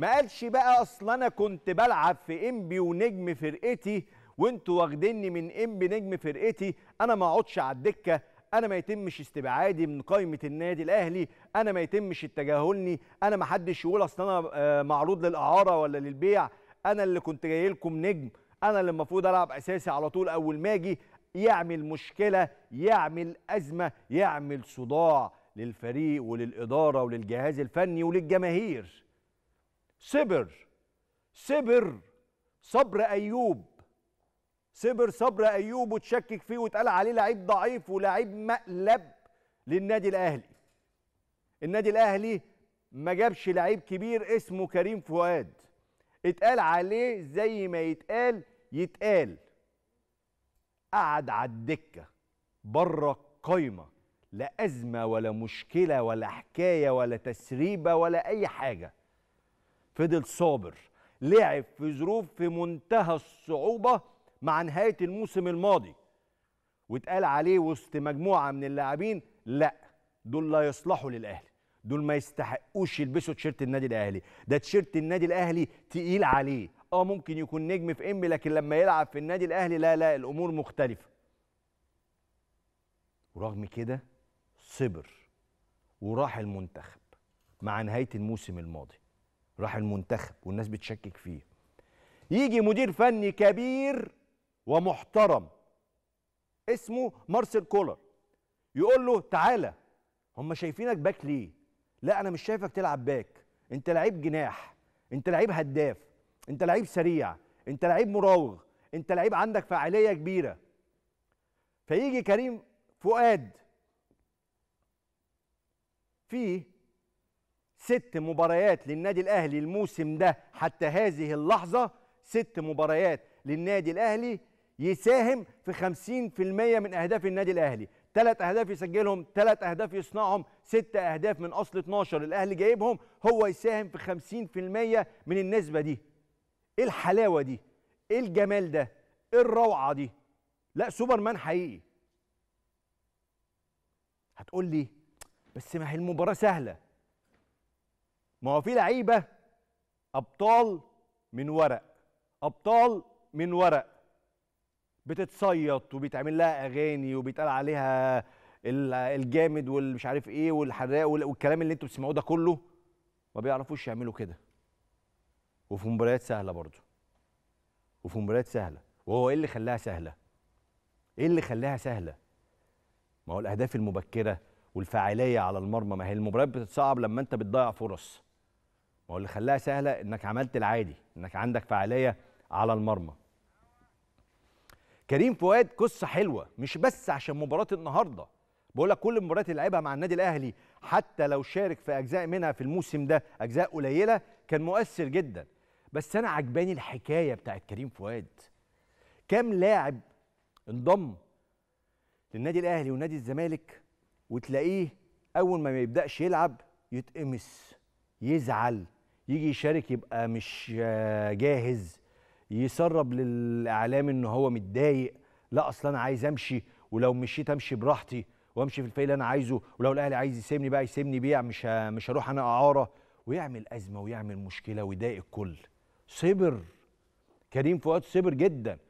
ما قالش بقى اصل انا كنت بلعب في انبي ونجم فرقتي وانتوا واخديني من انبي نجم فرقتي انا ما اقعدش على الدكه انا ما يتمش استبعادي من قائمه النادي الاهلي انا ما يتمش التجاهلني انا ما حدش يقول اصل انا آه، معروض للاعاره ولا للبيع انا اللي كنت جاي لكم نجم انا اللي المفروض العب اساسي على طول اول ما اجي يعمل مشكله يعمل ازمه يعمل صداع للفريق وللاداره وللجهاز الفني وللجماهير صبر صبر صبر ايوب صبر صبر ايوب وتشكك فيه واتقال عليه لعيب ضعيف ولعيب مقلب للنادي الاهلي النادي الاهلي ما جابش لعيب كبير اسمه كريم فؤاد اتقال عليه زي ما يتقال يتقال قعد على الدكه بره قايمه لا ازمه ولا مشكله ولا حكايه ولا تسريبه ولا اي حاجه فضل صابر لعب في ظروف في منتهى الصعوبة مع نهاية الموسم الماضي واتقال عليه وسط مجموعة من اللاعبين لا دول لا يصلحوا للأهلي دول ما يستحقوش يلبسوا تيشيرت النادي الأهلي ده تيشيرت النادي الأهلي تقيل عليه اه ممكن يكون نجم في ام لكن لما يلعب في النادي الاهلي لا لا الامور مختلفه ورغم كده صبر وراح المنتخب مع نهايه الموسم الماضي راح المنتخب والناس بتشكك فيه يجي مدير فني كبير ومحترم اسمه مارسيل كولر يقول له تعالى هم شايفينك باك ليه لا انا مش شايفك تلعب باك انت لعيب جناح انت لعيب هداف انت لعيب سريع انت لعيب مراوغ انت لعيب عندك فعاليه كبيره فيجي كريم فؤاد فيه ست مباريات للنادي الاهلي الموسم ده حتى هذه اللحظه ست مباريات للنادي الاهلي يساهم في 50% من اهداف النادي الاهلي ثلاث اهداف يسجلهم ثلاث اهداف يصنعهم ست اهداف من اصل 12 الاهلي جايبهم هو يساهم في 50% من النسبه دي ايه الحلاوه دي ايه الجمال ده ايه الروعه دي لا سوبرمان حقيقي هتقول لي بس ما هي المباراه سهله ما هو في لعيبه ابطال من ورق ابطال من ورق بتتصيط وبيتعمل لها اغاني وبيتقال عليها الجامد والمش عارف ايه والحراق والكلام اللي انتوا بتسمعوه ده كله ما بيعرفوش يعملوا كده وفي مباريات سهله برضه وفي مباريات سهله وهو ايه اللي خلاها سهله ايه اللي خلاها سهله ما هو الاهداف المبكره والفاعليه على المرمى ما هي المباريات بتتصعب لما انت بتضيع فرص هو اللي خلاها سهله انك عملت العادي انك عندك فعاليه على المرمى كريم فؤاد قصه حلوه مش بس عشان مباراه النهارده بقول لك كل المباريات اللي لعبها مع النادي الاهلي حتى لو شارك في اجزاء منها في الموسم ده اجزاء قليله كان مؤثر جدا بس انا عجباني الحكايه بتاعت كريم فؤاد كام لاعب انضم للنادي الاهلي ونادي الزمالك وتلاقيه اول ما ما يبداش يلعب يتقمص يزعل يجي يشارك يبقى مش آه، جاهز يسرب للاعلام ان هو متضايق لا اصلا انا عايز امشي ولو مشيت امشي براحتي وامشي في الفيل اللي انا عايزه ولو الاهلي عايز يسيبني بقى يسيبني بيع مش مش هروح انا اعاره ويعمل ازمه ويعمل مشكله ويضايق الكل صبر كريم فؤاد صبر جدا